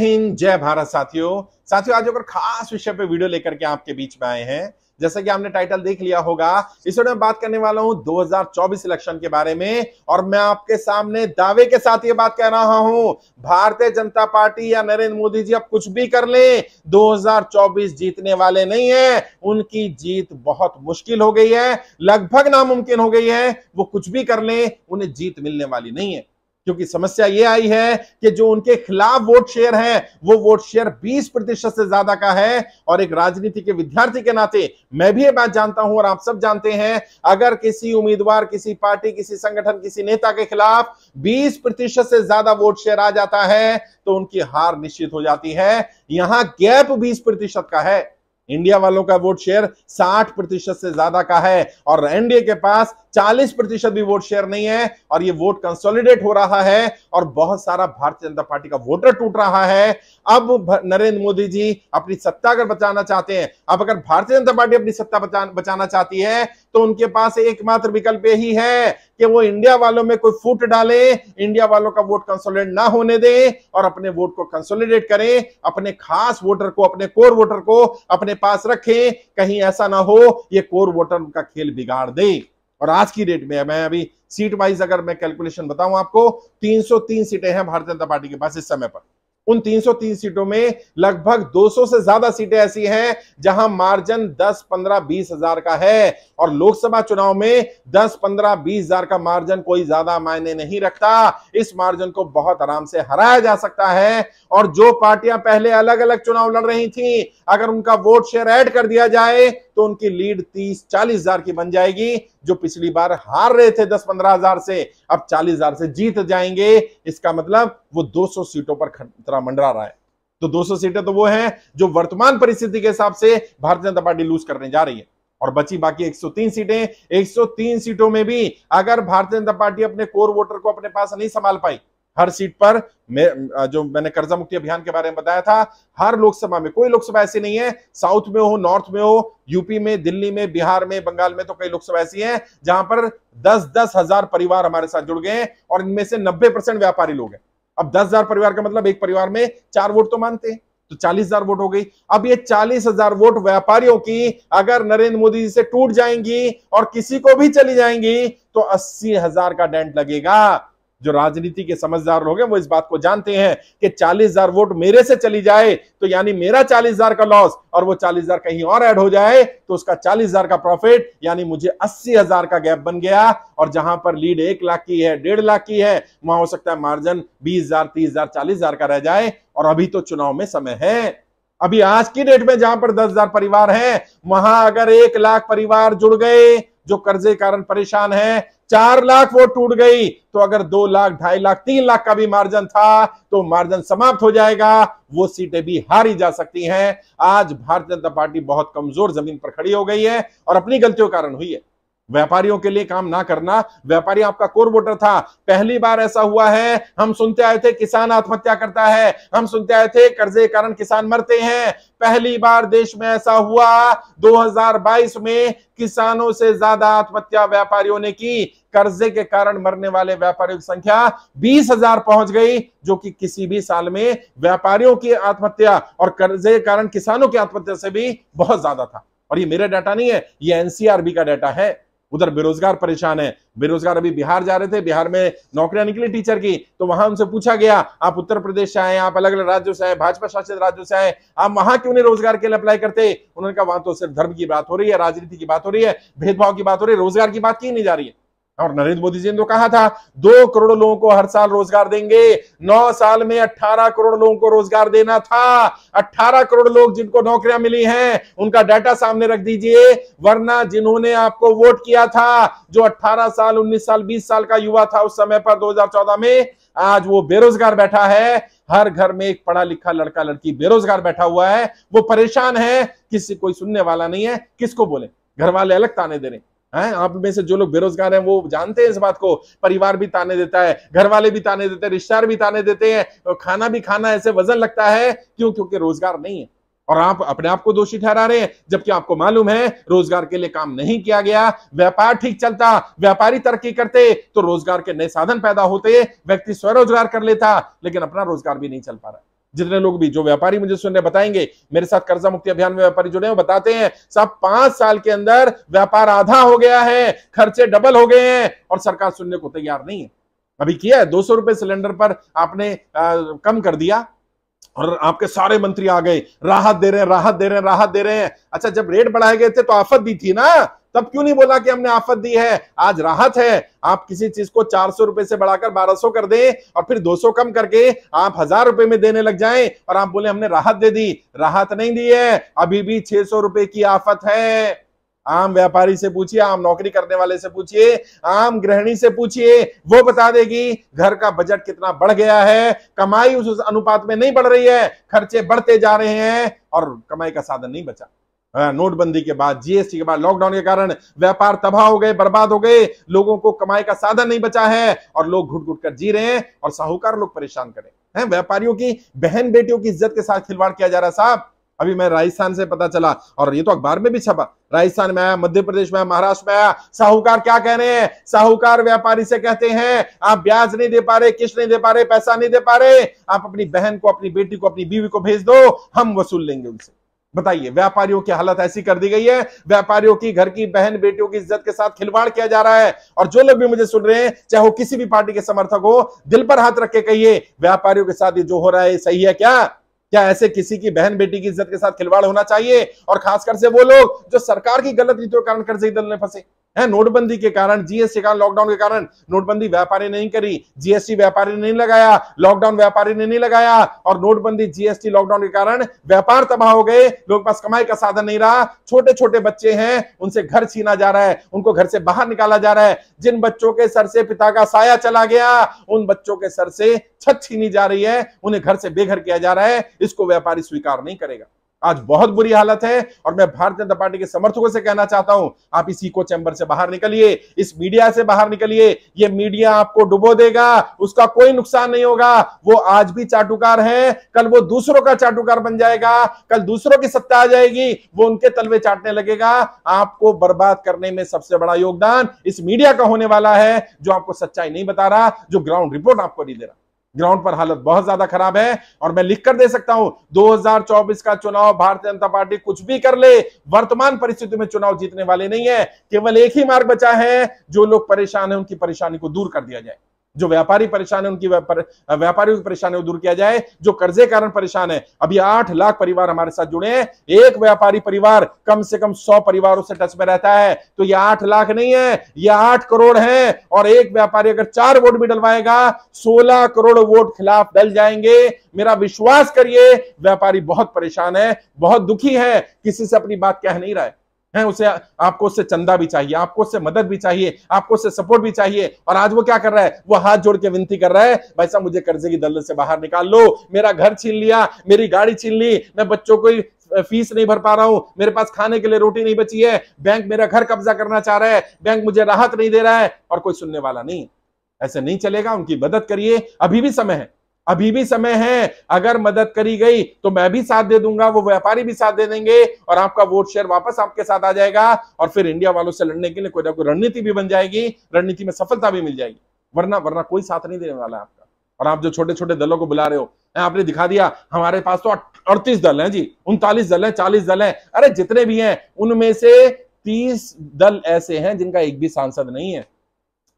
हिंद जय भारत साथियों साथियों आज अगर खास विषय पे वीडियो लेकर के आपके बीच में आए हैं जैसा कि आपने टाइटल देख लिया होगा इस वीडियो में बात करने वाला हूं 2024 इलेक्शन के बारे में और मैं आपके सामने दावे के साथ ये बात कह रहा हूं भारतीय जनता पार्टी या नरेंद्र मोदी जी अब कुछ भी कर ले 2024 जीतने वाले नहीं है उनकी जीत बहुत मुश्किल हो गई है लगभग नामुमकिन हो गई है वो कुछ भी कर ले उन्हें जीत मिलने वाली नहीं है क्योंकि समस्या ये आई है कि जो उनके खिलाफ वोट शेयर है वो वोट शेयर 20 प्रतिशत से ज्यादा का है और एक राजनीति के विद्यार्थी के नाते मैं भी ये बात जानता हूं और आप सब जानते हैं अगर किसी उम्मीदवार किसी पार्टी किसी संगठन किसी नेता के खिलाफ बीस प्रतिशत से ज्यादा वोट शेयर आ जाता है तो उनकी हार निश्चित हो जाती है यहां गैप बीस प्रतिशत का है इंडिया वालों का वोट शेयर 60 प्रतिशत से ज्यादा का है और एनडीए के पास 40 प्रतिशत भी वोट शेयर नहीं है और ये वोट कंसोलिडेट हो रहा है और बहुत सारा भारतीय जनता पार्टी का वोटर टूट रहा है अब नरेंद्र मोदी जी अपनी सत्ता अगर बचाना चाहते हैं अब अगर भारतीय जनता पार्टी अपनी सत्ता बचाना चाहती है तो उनके पास एकमात्र विकल्प यही है कि वो इंडिया वालों में कोई फूट डाले इंडिया वालों का वोट कंसोलिडेट ना होने दें और अपने वोट को कंसोलिडेट करें अपने खास वोटर को अपने कोर वोटर को अपने पास रखें कहीं ऐसा ना हो ये कोर वोटर उनका खेल बिगाड़ दे और आज की डेट में मैं अभी सीट वाइज अगर मैं कैलकुलेशन बताऊं आपको 303 सीटें हैं भारतीय जनता पार्टी के पास इस समय पर उन 303 सीटों में लगभग 200 से ज्यादा सीटें ऐसी हैं जहां मार्जिन 10, 15, 20 हजार का है और लोकसभा चुनाव में 10, 15, 20 हजार का मार्जिन कोई ज्यादा मायने नहीं रखता इस मार्जिन को बहुत आराम से हराया जा सकता है और जो पार्टियां पहले अलग अलग चुनाव लड़ रही थी अगर उनका वोट शेयर ऐड कर दिया जाए तो उनकी लीड तीस चालीस हजार की बन जाएगी जो पिछली बार हार रहे थे दस पंद्रह हजार से अब चालीस हजार से जीत जाएंगे इसका मतलब वो 200 सीटों पर खतरा मंडरा रहा है तो 200 सीटें तो वो हैं जो वर्तमान परिस्थिति के हिसाब से भारतीय जनता पार्टी लूज करने जा रही है और बची बाकी 103 सीटें 103 सीटों में भी अगर भारतीय जनता पार्टी अपने कोर वोटर को अपने पास नहीं संभाल पाई हर सीट पर मैं जो मैंने कर्जा मुक्ति अभियान के बारे में बताया था हर लोकसभा में कोई लोकसभा ऐसी नहीं है साउथ में हो नॉर्थ में हो यूपी में दिल्ली में बिहार में बंगाल में तो कई लोकसभा ऐसी हैं जहां पर दस दस हजार परिवार हमारे साथ जुड़ गए हैं और इनमें से नब्बे परसेंट व्यापारी लोग हैं अब दस हजार परिवार का मतलब एक परिवार में चार वोट तो मानते हैं तो चालीस हजार वोट हो गई अब ये चालीस हजार वोट व्यापारियों की अगर नरेंद्र मोदी जी से टूट जाएंगी और किसी को भी चली जाएंगी तो अस्सी हजार का डेंट लगेगा जो राजनीति के समझदार लोग हैं वो इस बात को जानते हैं कि चालीस हजार वोट मेरे से चली जाए तो यानी मेरा चालीस हजार का लॉस और वो चालीस हजार कहीं और ऐड हो जाए तो उसका चालीस हजार का प्रॉफिट यानी मुझे अस्सी हजार का गैप बन गया और जहां पर लीड एक लाख की है डेढ़ लाख की है वहां हो सकता है मार्जिन बीस हजार तीस हजार चालीस हजार का रह जाए और अभी तो चुनाव में समय है अभी आज की डेट में जहां पर दस हजार परिवार है वहां अगर एक लाख परिवार जुड़ गए जो कर्जे कारण परेशान है चार लाख वो टूट गई तो अगर दो लाख ढाई लाख तीन लाख का भी मार्जन था तो मार्जन समाप्त हो जाएगा वो सीटें भी हारी जा सकती हैं आज भारतीय जनता पार्टी बहुत कमजोर जमीन पर खड़ी हो गई है और अपनी गलतियों के कारण हुई है व्यापारियों के लिए काम ना करना व्यापारी आपका कोर वोटर था पहली बार ऐसा हुआ है हम सुनते आए थे किसान आत्महत्या करता है हम सुनते आए थे कर्जे के कारण किसान मरते हैं पहली बार देश में ऐसा हुआ 2022 में किसानों से ज्यादा आत्महत्या व्यापारियों ने की कर्जे के कारण मरने वाले व्यापारियों की संख्या बीस हजार पहुंच गई जो कि किसी भी साल में व्यापारियों की आत्महत्या और कर्जे के कारण किसानों की आत्महत्या से भी बहुत ज्यादा था और ये मेरा डाटा नहीं है ये एनसीआरबी का डाटा है उधर बेरोजगार परेशान है बेरोजगार अभी बिहार जा रहे थे बिहार में नौकरियां निकली टीचर की तो वहां उनसे पूछा गया आप उत्तर प्रदेश से आए आप अलग अलग राज्यों से आए भाजपा शासित राज्यों से आए आप वहां क्यों नहीं रोजगार के लिए अप्लाई करते उन्होंने कहा वहां तो सिर्फ धर्म की बात हो रही है राजनीति की बात हो रही है भेदभाव की बात हो रही है रोजगार की बात की नहीं जा रही है और नरेंद्र मोदी जी ने तो कहा था दो करोड़ लोगों को हर साल रोजगार देंगे नौ साल में अट्ठारह करोड़ लोगों को रोजगार देना था अट्ठारह करोड़ लोग जिनको नौकरियां मिली हैं उनका डाटा सामने रख दीजिए वरना जिन्होंने आपको वोट किया था जो अठारह साल उन्नीस साल बीस साल का युवा था उस समय पर दो में आज वो बेरोजगार बैठा है हर घर में एक पढ़ा लिखा लड़का लड़की बेरोजगार बैठा हुआ है वो परेशान है किसी कोई सुनने वाला नहीं है किसको बोले घर वाले अलग ताने दे रहे हैं है आप में से जो लोग बेरोजगार हैं वो जानते हैं इस बात को परिवार भी ताने देता है घर वाले भी ताने देते हैं रिश्तेदार भी ताने देते हैं तो खाना भी खाना ऐसे वजन लगता है क्यों क्योंकि रोजगार नहीं है और आप अपने आप को दोषी ठहरा रहे हैं जबकि आपको मालूम है रोजगार के लिए काम नहीं किया गया व्यापार ठीक चलता व्यापारी तरक्की करते तो रोजगार के नए साधन पैदा होते व्यक्ति स्वरोजगार कर लेता लेकिन अपना रोजगार भी नहीं चल पा रहा जितने लोग भी जो व्यापारी मुझे सुन रहे बताएंगे मेरे साथ कर्जा मुक्ति अभियान में व्यापारी जुड़े हैं बताते हैं सब पांच साल के अंदर व्यापार आधा हो गया है खर्चे डबल हो गए हैं और सरकार सुनने को तैयार नहीं है अभी किया है दो सौ रुपए सिलेंडर पर आपने आ, कम कर दिया और आपके सारे मंत्री आ गए राहत दे रहे हैं राहत दे रहे हैं राहत दे रहे हैं अच्छा जब रेट बढ़ाए गए थे तो आफत भी थी ना तब क्यों नहीं बोला कि हमने आफत दी है आज राहत है आप किसी चीज को चार सौ रुपए से बढ़ाकर बारह सौ कर दें और फिर दो सौ कम करके आप हजार रुपए में देने लग जाएं और आप बोले हमने राहत दे दी राहत नहीं दी है अभी भी छह सौ रुपए की आफत है आम व्यापारी से पूछिए आम नौकरी करने वाले से पूछिए आम गृहिणी से पूछिए वो बता देगी घर का बजट कितना बढ़ गया है कमाई उस अनुपात में नहीं बढ़ रही है खर्चे बढ़ते जा रहे हैं और कमाई का साधन नहीं बचा हाँ, नोटबंदी के बाद जीएसटी के बाद लॉकडाउन के कारण व्यापार तबाह हो गए बर्बाद हो गए लोगों को कमाई का साधन नहीं बचा है और लोग घुट घुट कर जी रहे हैं और साहूकार लोग परेशान करें हैं व्यापारियों की बहन बेटियों की इज्जत के साथ खिलवाड़ किया जा रहा है साहब अभी मैं राजस्थान से पता चला और ये तो अखबार में भी छपा राजस्थान में आया मध्य प्रदेश में आया महाराष्ट्र में आया साहूकार क्या कह रहे हैं साहूकार व्यापारी से कहते हैं आप ब्याज नहीं दे पा रहे किस्त नहीं दे पा रहे पैसा नहीं दे पा रहे आप अपनी बहन को अपनी बेटी को अपनी बीवी को भेज दो हम वसूल लेंगे उनसे बताइए व्यापारियों की हालत ऐसी कर दी गई है व्यापारियों की घर की बहन बेटियों की इज्जत के साथ खिलवाड़ किया जा रहा है और जो लोग भी मुझे सुन रहे हैं चाहे वो किसी भी पार्टी के समर्थक हो दिल पर हाथ रख के कहिए व्यापारियों के साथ ये जो हो रहा है सही है क्या क्या ऐसे किसी की बहन बेटी की इज्जत के साथ खिलवाड़ होना चाहिए और खासकर से वो लोग जो सरकार की गलत नीतियों के कारण कर्जे दल में फंसे है नोटबंदी के कारण जीएसटी कारण लॉकडाउन के कारण नोटबंदी व्यापारी नहीं करी जीएसटी व्यापारी ने नहीं लगाया लॉकडाउन व्यापारी ने नहीं लगाया और नोटबंदी जीएसटी लॉकडाउन के कारण व्यापार तबाह हो गए लोग पास कमाई का साधन नहीं रहा छोटे छोटे बच्चे हैं उनसे घर छीना जा रहा है उनको घर से बाहर निकाला जा रहा है जिन बच्चों के सर से पिता का साया चला गया उन बच्चों के सर से छत छीनी जा रही है उन्हें घर से बेघर किया जा रहा है इसको व्यापारी स्वीकार नहीं करेगा आज बहुत बुरी हालत है और मैं भारतीय जनता पार्टी के समर्थकों से कहना चाहता हूं आप इसी को चैंबर से बाहर निकलिए इस मीडिया से बाहर निकलिए ये मीडिया आपको डुबो देगा उसका कोई नुकसान नहीं होगा वो आज भी चाटुकार है कल वो दूसरों का चाटुकार बन जाएगा कल दूसरों की सत्ता आ जाएगी वो उनके तलवे चाटने लगेगा आपको बर्बाद करने में सबसे बड़ा योगदान इस मीडिया का होने वाला है जो आपको सच्चाई नहीं बता रहा जो ग्राउंड रिपोर्ट आपको नहीं दे रहा ग्राउंड पर हालत बहुत ज्यादा खराब है और मैं लिख कर दे सकता हूं 2024 का चुनाव भारतीय जनता पार्टी कुछ भी कर ले वर्तमान परिस्थिति में चुनाव जीतने वाले नहीं है केवल एक ही मार्ग बचा है जो लोग परेशान है उनकी परेशानी को दूर कर दिया जाए जो व्यापारी परेशान है उनकी व्यापारियों की परेशानी दूर किया जाए जो कर्जे कारण परेशान है अभी आठ लाख परिवार हमारे साथ जुड़े हैं एक व्यापारी परिवार कम से कम सौ परिवारों से टच में रहता है तो ये आठ लाख नहीं है ये आठ करोड़ है और एक व्यापारी अगर चार वोट भी डलवाएगा सोलह करोड़ वोट खिलाफ डल जाएंगे मेरा विश्वास करिए व्यापारी बहुत परेशान है बहुत दुखी है किसी से अपनी बात कह नहीं रहा है है उसे आपको उससे चंदा भी चाहिए आपको उससे मदद भी चाहिए आपको उससे सपोर्ट भी चाहिए और आज वो क्या कर रहा है वो हाथ जोड़ के विनती कर रहा है भाई साहब मुझे कर्जे की दलदल से बाहर निकाल लो मेरा घर छीन लिया मेरी गाड़ी छीन ली मैं बच्चों को फीस नहीं भर पा रहा हूं मेरे पास खाने के लिए रोटी नहीं बची है बैंक मेरा घर कब्जा करना चाह रहा है बैंक मुझे राहत नहीं दे रहा है और कोई सुनने वाला नहीं ऐसे नहीं चलेगा उनकी मदद करिए अभी भी समय है अभी भी समय है अगर मदद करी गई तो मैं भी साथ दे दूंगा वो व्यापारी भी साथ दे देंगे और आपका वोट शेयर वापस आपके साथ आ जाएगा और फिर इंडिया वालों से लड़ने के लिए कोई ना कोई रणनीति भी बन जाएगी रणनीति में सफलता भी मिल जाएगी वरना वरना कोई साथ नहीं देने वाला है आपका और आप जो छोटे छोटे दलों को बुला रहे हो आपने दिखा दिया हमारे पास तो अड़तीस दल है जी उनतालीस दल है चालीस दल है अरे जितने भी हैं उनमें से तीस दल ऐसे हैं जिनका एक भी सांसद नहीं है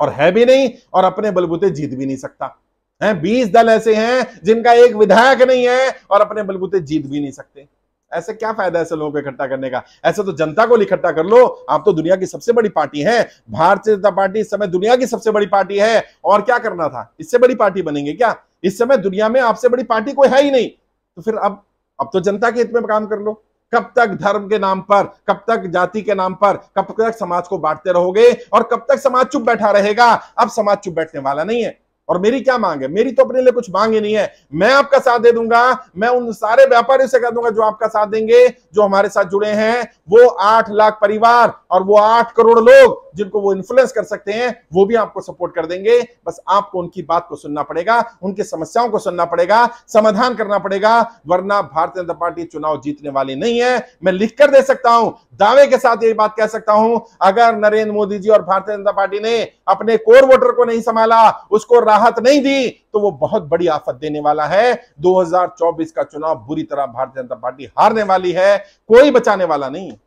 और है भी नहीं और अपने बलबूते जीत भी नहीं सकता हैं बीस दल ऐसे हैं जिनका एक विधायक नहीं है और अपने बलबूते जीत भी नहीं सकते ऐसे क्या फायदा ऐसे लोगों को इकट्ठा करने का ऐसे तो जनता को इकट्ठा कर लो आप तो दुनिया की सबसे बड़ी पार्टी है भारतीय जनता पार्टी इस समय दुनिया की सबसे बड़ी पार्टी है और क्या करना था इससे बड़ी पार्टी बनेंगे क्या इस समय दुनिया में आपसे बड़ी पार्टी कोई है ही नहीं तो फिर अब अब तो जनता के हित में काम कर लो कब तक धर्म के नाम पर कब तक जाति के नाम पर कब तक समाज को बांटते रहोगे और कब तक समाज चुप बैठा रहेगा अब समाज चुप बैठने वाला नहीं है और मेरी क्या मांग है मेरी तो अपने लिए कुछ मांग ही नहीं है मैं आपका साथ दे दूंगा मैं उन सारे व्यापारियों से कह दूंगा जो आपका साथ देंगे जो हमारे साथ जुड़े हैं वो आठ लाख परिवार और वो आठ करोड़ लोग जिनको वो इन्फ्लुएंस कर सकते हैं वो भी आपको सपोर्ट कर देंगे बस आपको उनकी बात को सुनना पड़ेगा उनकी समस्याओं को सुनना पड़ेगा समाधान करना पड़ेगा वरना भारतीय जनता पार्टी चुनाव जीतने वाली नहीं है मैं लिख कर दे सकता हूं दावे के साथ ये बात कह सकता हूं अगर नरेंद्र मोदी जी और भारतीय जनता पार्टी ने अपने कोर वोटर को नहीं संभाला उसको राहत नहीं दी तो वो बहुत बड़ी आफत देने वाला है 2024 का चुनाव बुरी तरह भारतीय जनता पार्टी हारने वाली है कोई बचाने वाला नहीं